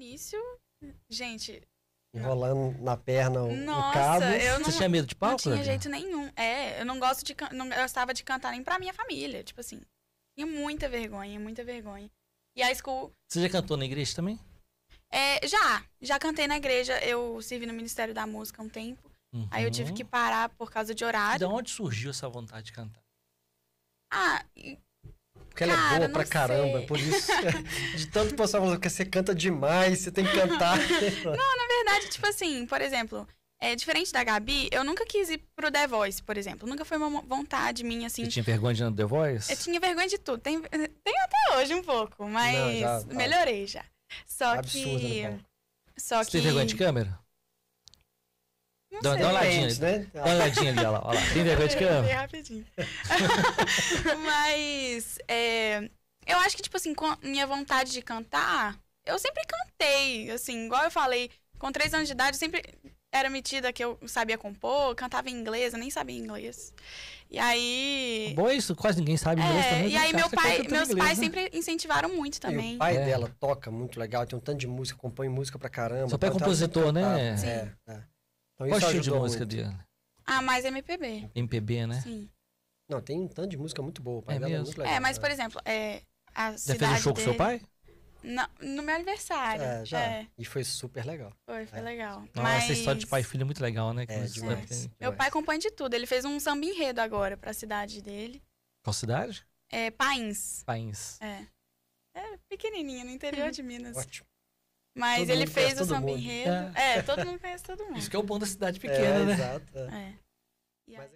início, gente. Enrolando na perna o, cabo. Eu não, Você tinha medo de pau? Não tinha né? jeito nenhum. É, eu não gosto de. Não gostava de cantar nem pra minha família. Tipo assim. Tinha muita vergonha, muita vergonha. E a school. Você já cantou na igreja também? É, já. Já cantei na igreja. Eu servi no Ministério da Música um tempo. Uhum. Aí eu tive uhum. que parar por causa de horário. De onde surgiu essa vontade de cantar? Ah, porque ela é boa pra sei. caramba. Por isso, de tanto pessoal falando que você canta demais, você tem que cantar. não, na verdade, tipo assim, por exemplo, é diferente da Gabi, eu nunca quis ir pro The Voice, por exemplo. Nunca foi uma vontade minha, assim. Você tinha vergonha de ir no The Voice? Eu tinha vergonha de tudo. Tem, tem até hoje um pouco, mas não, já, tá. melhorei já. Só Absurdo, né, que. Né, Só você que... tem vergonha de câmera? Né? Dá, uma olhadinha, né? Dá uma ali, olha lá. Olha lá. Tem vergonha de câmera? É rapidinho. Mas é, eu acho que, tipo assim, com minha vontade de cantar, eu sempre cantei. Assim, igual eu falei, com três anos de idade, eu sempre era metida que eu sabia compor, cantava em inglês, eu nem sabia inglês. E aí. Bom, é isso, quase ninguém sabe inglês é, também. E né? aí, meu é pai, meus inglês, pais né? sempre incentivaram muito também. E o pai é. dela toca muito legal, tem um tanto de música, compõe música pra caramba. Seu pai é compositor, né? É. é. Então, Qual estilo de música, muito. Diana? Ah, mais MPB. MPB, né? Sim. Não, tem um tanto de música muito boa. pai é é muito legal. É, mas, né? por exemplo, é, a Você fez um show dele... com seu pai? Não, no meu aniversário. É, já. É. E foi super legal. Foi, foi é. legal. Nossa, Mas... história de pai e filho é muito legal, né? É, demais. É. Meu pai acompanha de tudo. Ele fez um samba enredo agora pra cidade dele. Qual cidade? É, Pains. Pains. É. É pequenininha, no interior de Minas. Ótimo. Mas todo ele fez o samba enredo. É. é. todo mundo conhece todo mundo. Isso que é o bom da cidade é, pequena, é, né? Exato. É. é.